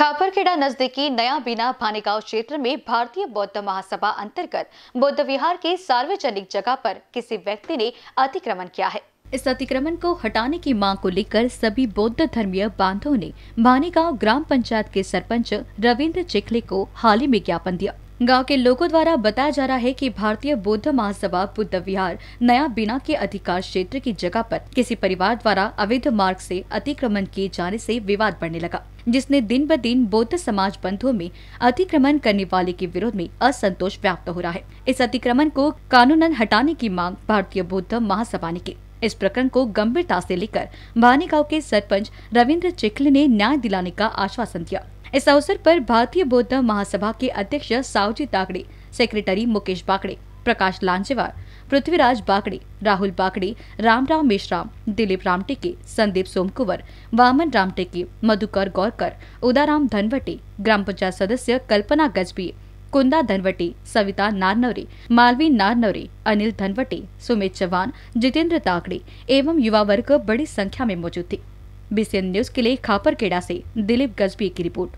खापरखेड़ा नजदीकी नया बिना भानेगांव क्षेत्र में भारतीय बौद्ध महासभा अंतर्गत बौद्ध विहार के सार्वजनिक जगह पर किसी व्यक्ति ने अतिक्रमण किया है इस अतिक्रमण को हटाने की मांग को लेकर सभी बौद्ध धर्मीय बांधवों ने भानेगांव ग्राम पंचायत के सरपंच रविंद्र चिखले को हाल ही में ज्ञापन दिया गांव के लोगों द्वारा बताया जा रहा है कि भारतीय बौद्ध महासभा बुद्ध विहार नया बिना के अधिकार क्षेत्र की जगह पर किसी परिवार द्वारा अवैध मार्ग से अतिक्रमण किए जाने से विवाद बढ़ने लगा जिसने दिन ब दिन बौद्ध समाज बंधुओं में अतिक्रमण करने वाले के विरोध में असंतोष व्याप्त हो रहा है इस अतिक्रमण को कानूनन हटाने की मांग भारतीय बौद्ध महासभा ने की इस प्रकरण को गंभीरता से लेकर भानी गांव के सरपंच रविंद्र चिखले ने न्याय दिलाने का आश्वासन दिया इस अवसर पर भारतीय बौद्ध महासभा के अध्यक्ष सावजी ताकड़े सेक्रेटरी मुकेश बाकड़े प्रकाश लांजेवार पृथ्वीराज बाकड़े राहुल बाकड़े रामराव मेश्राम दिलीप राम टेके संदीप सोमकुवर वामन राम टेके मधुकर गौरकर उदाराम धनवटे ग्राम पंचायत सदस्य कल्पना गजबी कुंदा धनवटे सविता नारनवरे मालवी नारनवरे अनिल धनवटे सुमित चौहान जितेंद्र ताकड़े एवं युवा वर्ग बड़ी संख्या में मौजूद थे बीसीएन न्यूज के लिए खापरकेड़ा से दिलीप गजबी की रिपोर्ट